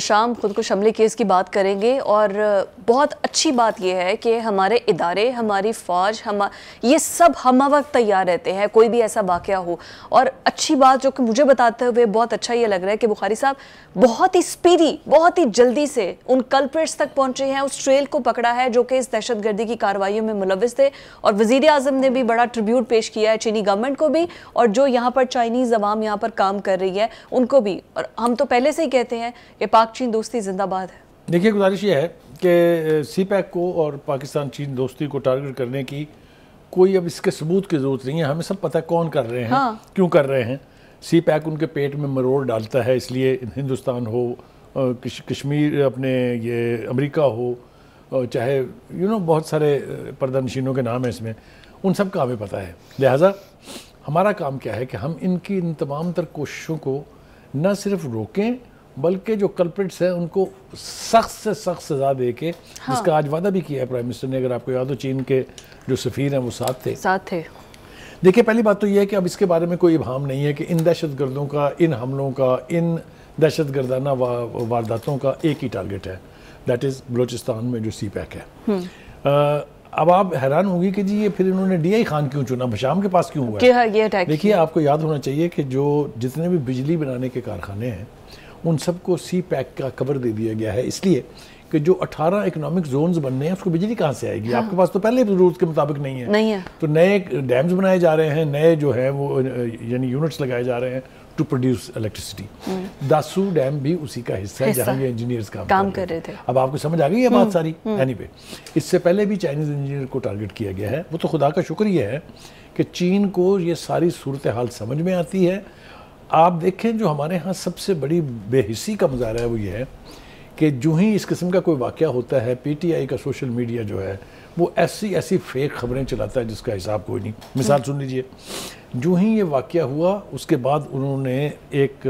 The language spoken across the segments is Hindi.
शाम खुद को शमले केस की बात करेंगे और बहुत अच्छी बात यह है कि हमारे इदारे हमारी फ़ौज हम ये सब हम वक्त तैयार रहते हैं कोई भी ऐसा वाक़ हो और अच्छी बात जो कि मुझे बताते हुए बहुत अच्छा ये लग रहा है कि बुखारी साहब बहुत ही स्पीडी बहुत ही जल्दी से उन कल्प्रेट्स तक पहुँचे हैं उस ट्रेल को पकड़ा है जो कि इस दहशत गर्दी की कार्रवाई में मुलविस थे और वजीर अजम ने भी बड़ा ट्रिब्यूट पेश किया है चीनी गवर्नमेंट को भी और जो यहाँ पर चाइनीज़ अवाम यहाँ पर काम कर रही है उनको भी और हम तो पहले से ही कहते हैं कि पाक चीन दोस्ती जिंदाबाद है देखिए गुजारिश ये है कि सी पैक e को और पाकिस्तान चीन दोस्ती को टारगेट करने की कोई अब इसके सबूत की ज़रूरत नहीं है हमें सब पता है कौन कर रहे हैं हाँ। क्यों कर रहे हैं सी पैक e उनके पेट में मरोड़ डालता है इसलिए हिंदुस्तान हो किश, कश्मीर अपने ये अमेरिका हो चाहे यू नो बहुत सारे पर्दानशीनों के नाम हैं इसमें उन सब का हमें पता है लिहाजा हमारा काम क्या है कि हम इनकी इन तमाम तर कोशिशों को न सिर्फ रोकें बल्कि जो कल्प्रिट्स हैं उनको सख्त से सख्त सजा दे के हाँ। जिसका आज वादा भी किया है प्राइम मिनिस्टर ने अगर आपको याद हो चीन के जो सफ़ीर हैं वो साथ थे साथ थे देखिए पहली बात तो ये है कि अब इसके बारे में कोई इबाम नहीं है कि इन दहशत गर्दों का इन हमलों का इन दहशत गर्दाना वारदातों का एक ही टारगेट है दैट इज़ बलोचिस्तान में जो सी पैक है आ, हम्म। अब आप हैरान होंगी कि जी ये फिर इन्होंने डी आई खान क्यों चुना बशाम के पास क्यों हुआ हाँ, देखिए आपको याद होना चाहिए कि जो जितने भी बिजली बनाने के कारखाने हैं उन सबको सी पैक का कवर दे दिया गया है इसलिए कि जो 18 इकोनॉमिक जोन बनने हैं उसको बिजली कहाँ से आएगी हाँ। आपके पास तो पहले रूल्स के मुताबिक नहीं है नहीं है तो नए डैम्स बनाए जा रहे हैं नए जो है वो यानी यूनिट्स लगाए जा रहे हैं to produce electricity Dasu dam भी उसी का हिस्सा है जहाँ ये इंजीनियर्स काम, काम कर रहे थे अब आपको समझ आ गई है बात हम्म, सारी एनी हम्म। पे इससे पहले भी चाइनीज इंजीनियर को टारगेट किया गया है वो तो खुदा का शुक्र यह है कि चीन को ये सारी सूरत हाल समझ में आती है आप देखें जो हमारे यहाँ सबसे बड़ी बेहिसी का मजा है वो ये है कि जो ही इस किस्म का कोई वाक़ होता है पीटीआई का सोशल मीडिया जो है वो ऐसी ऐसी फेक खबरें चलाता है जिसका हिसाब कोई नहीं मिसाल सुन लीजिए जो ही ये वाक़ हुआ उसके बाद उन्होंने एक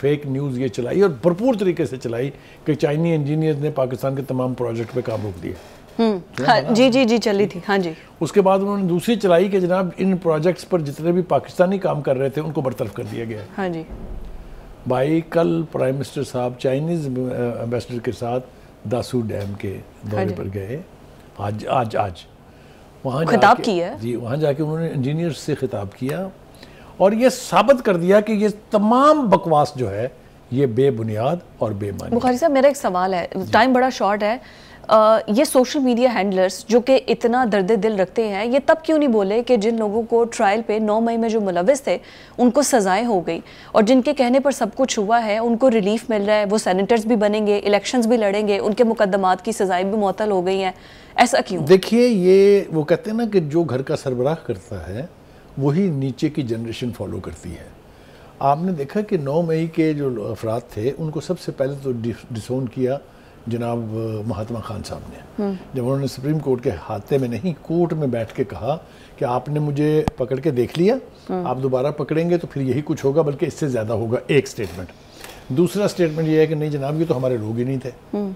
फेक न्यूज़ ये चलाई और भरपूर तरीके से चलाई कि चाइनी इंजीनियर ने पाकिस्तान के तमाम प्रोजेक्ट पर काम रोक दिया हम्म। हाँ, जी जी जी चली थी हाँ जी उसके बाद उन्होंने दूसरी चलाई कि जनाब इन प्रोजेक्ट्स पर जितने भी पाकिस्तानी काम कर रहे थे उनको बरतरफ कर दिया गया हाँ जी भाई कल प्राइम मिनिस्टर साहब चाइनीज एम्बेसडर uh, के साथ दासू डैम के दौरे हाँ, पर गए आज आज आज वहाँ खिताब किया जी वहाँ जाके उन्होंने इंजीनियर से खिताब किया और ये साबित कर दिया कि ये तमाम बकवास जो है ये बेबुनियाद और बेमानी बुखारी साहब मेरा एक सवाल है टाइम बड़ा शॉर्ट है आ, ये सोशल मीडिया हैंडलर्स जो कि इतना दर्द दिल रखते हैं ये तब क्यों नहीं बोले कि जिन लोगों को ट्रायल पे 9 मई में जो मुलविस थे उनको सज़ाएं हो गई और जिनके कहने पर सब कुछ हुआ है उनको रिलीफ मिल रहा है वो सैनिटर्स भी बनेंगे इलेक्शंस भी लड़ेंगे उनके मुकदमात की सज़ाएं भी मअतल हो गई हैं ऐसा क्यों देखिए ये वो कहते हैं ना कि जो घर का सरबराह करता है वही नीचे की जनरेशन फॉलो करती है आपने देखा कि 9 मई के जो अफराद थे उनको सबसे पहले तो डिसोन किया जनाब महात्मा खान साहब ने हम्म। जब उन्होंने सुप्रीम कोर्ट के हाथे में नहीं कोर्ट में बैठ के कहा कि आपने मुझे पकड़ के देख लिया हम्म। आप दोबारा पकड़ेंगे तो फिर यही कुछ होगा बल्कि इससे ज़्यादा होगा एक स्टेटमेंट दूसरा स्टेटमेंट ये है कि नहीं जनाब ये तो हमारे लोग ही नहीं थे हम्म।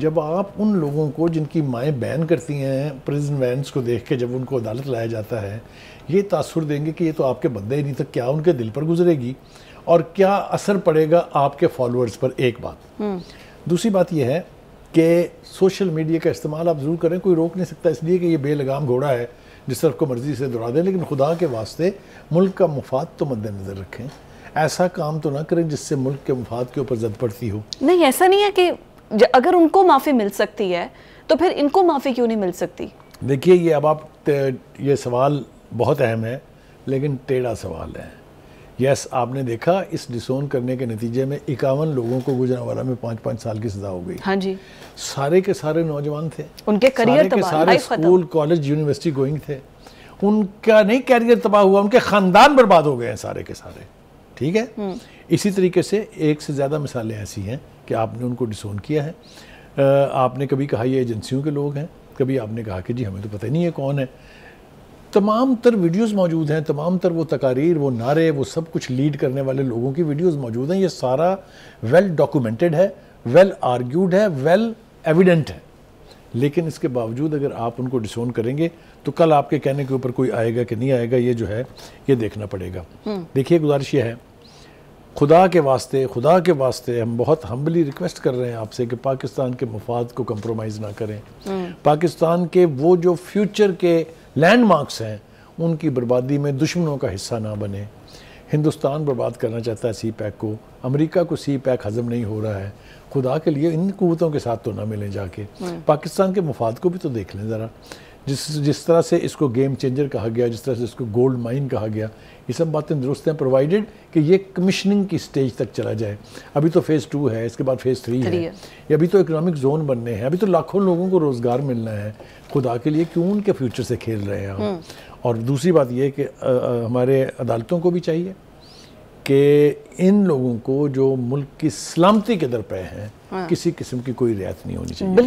जब आप उन लोगों को जिनकी माएँ बैन करती हैं प्रिजन वैंस को देख के जब उनको अदालत लाया जाता है ये तासुर देंगे कि ये तो आपके बंदे ही नहीं तो क्या उनके दिल पर गुजरेगी और क्या असर पड़ेगा आपके फॉलोअर्स पर एक बात हम्म। दूसरी बात यह है कि सोशल मीडिया का इस्तेमाल आप ज़रूर करें कोई रोक नहीं सकता इसलिए कि ये बेलगाम घोड़ा है जिस तरफ को मर्ज़ी से दौड़ा दें लेकिन खुदा के वास्ते मुल्क का मुफाद तो मद्देनजर रखें ऐसा काम तो ना करें जिससे मुल्क के मुफाद के ऊपर जद पड़ती हो नहीं ऐसा नहीं है कि अगर उनको माफ़ी मिल सकती है तो फिर इनको माफ़ी क्यों नहीं मिल सकती देखिए ये अब आप ये सवाल बहुत अहम है लेकिन टेढ़ा सवाल है यस आपने देखा इस डिसोन करने के नतीजे में इक्यावन लोगों को गुजरावाला में पाँच पाँच साल की सजा हो गई हाँ जी सारे के सारे नौजवान थे उनके करियर सारे के सारे स्कूल कॉलेज यूनिवर्सिटी गोइंग थे उनका नहीं कैरियर तबाह हुआ उनके खानदान बर्बाद हो गए हैं सारे के सारे ठीक है हम्म। इसी तरीके से एक से ज़्यादा मिसालें ऐसी हैं कि आपने उनको डिसोन किया है आपने कभी कहा ये एजेंसियों के लोग हैं कभी आपने कहा कि जी हमें तो पता ही नहीं है कौन है तमाम तर वीडियोस मौजूद हैं तमाम तर वो तकारीर वो नारे वो सब कुछ लीड करने वाले लोगों की वीडियोस मौजूद हैं ये सारा वेल डॉक्यूमेंटेड है वेल आर्ग्यूड है वेल एविडेंट है लेकिन इसके बावजूद अगर आप उनको डिसोन करेंगे तो कल आपके कहने के ऊपर कोई आएगा कि नहीं आएगा ये जो है ये देखना पड़ेगा हम्म। देखिए गुजारिश यह है खुदा के वास्ते खुदा के वास्ते हम बहुत हम्बली रिक्वेस्ट कर रहे हैं आपसे कि पाकिस्तान के मफाद को कंप्रोमाइज़ ना करें हम्म। पाकिस्तान के वो जो फ्यूचर के लैंडमार्क्स हैं उनकी बर्बादी में दुश्मनों का हिस्सा ना बने हिंदुस्तान बर्बाद करना चाहता है सी पैक को अमेरिका को सी पैक हजम नहीं हो रहा है खुदा के लिए इन कुतों के साथ तो ना मिलें जाके हम्म। पाकिस्तान के मुफाद को भी तो देख लें ज़रा जिस जिस तरह से इसको गेम चेंजर कहा गया जिस तरह से इसको गोल्ड माइन कहा गया ये सब बातें दुरुस्त हैं प्रोवाइडेड कि ये कमीशनिंग की स्टेज तक चला जाए अभी तो फेज़ टू है इसके बाद फेज़ थ्री है ये अभी तो इकोनॉमिक जोन बनने हैं अभी तो लाखों लोगों को रोज़गार मिलना है खुदा के लिए क्यों उनके फ्यूचर से खेल रहे हैं हम हम्म। और दूसरी बात यह कि हमारे अदालतों को भी चाहिए कि इन लोगों को जो मुल्क की सलामती के दर पे हैं हाँ। किसी किस्म की कोई रियायत नहीं होनी चाहिए